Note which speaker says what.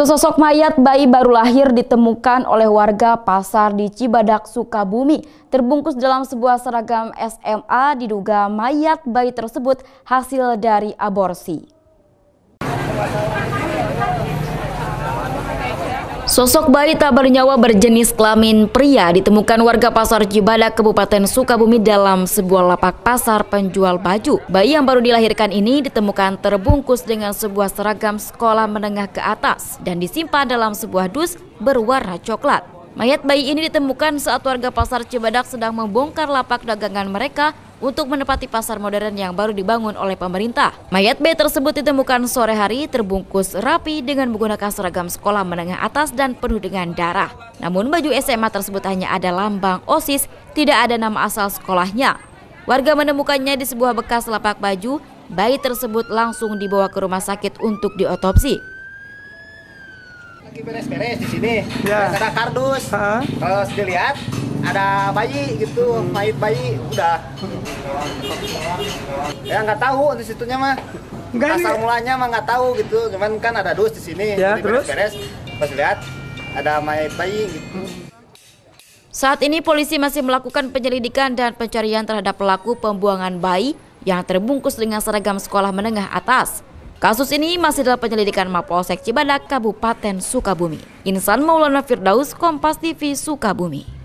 Speaker 1: Sesosok mayat bayi baru lahir ditemukan oleh warga pasar di Cibadak, Sukabumi. Terbungkus dalam sebuah seragam SMA diduga mayat bayi tersebut hasil dari aborsi. Sosok bayi tak bernyawa berjenis kelamin pria ditemukan warga pasar Cibadak, Kabupaten Sukabumi dalam sebuah lapak pasar penjual baju. Bayi yang baru dilahirkan ini ditemukan terbungkus dengan sebuah seragam sekolah menengah ke atas dan disimpan dalam sebuah dus berwarna coklat. Mayat bayi ini ditemukan saat warga pasar Cibadak sedang membongkar lapak dagangan mereka untuk menepati pasar modern yang baru dibangun oleh pemerintah. Mayat B tersebut ditemukan sore hari terbungkus rapi dengan menggunakan seragam sekolah menengah atas dan penuh dengan darah. Namun baju SMA tersebut hanya ada lambang OSIS, tidak ada nama asal sekolahnya. Warga menemukannya di sebuah bekas lapak baju, bayi tersebut langsung dibawa ke rumah sakit untuk diotopsi
Speaker 2: lagi beres-beres di sini. Ya. kardus. Ha? Terus dilihat ada bayi gitu pahit bayi udah ya nggak tahu di situnya mah Enggak, asal mulanya mah nggak tahu gitu cuman kan ada dus di sini ya, terus beres pas lihat ada mayat bayi gitu
Speaker 1: saat ini polisi masih melakukan penyelidikan dan pencarian terhadap pelaku pembuangan bayi yang terbungkus dengan seragam sekolah menengah atas. Kasus ini masih dalam penyelidikan Mapolsek Cibadak, Kabupaten Sukabumi. Insan Maulana Firdaus, Kompas TV, Sukabumi.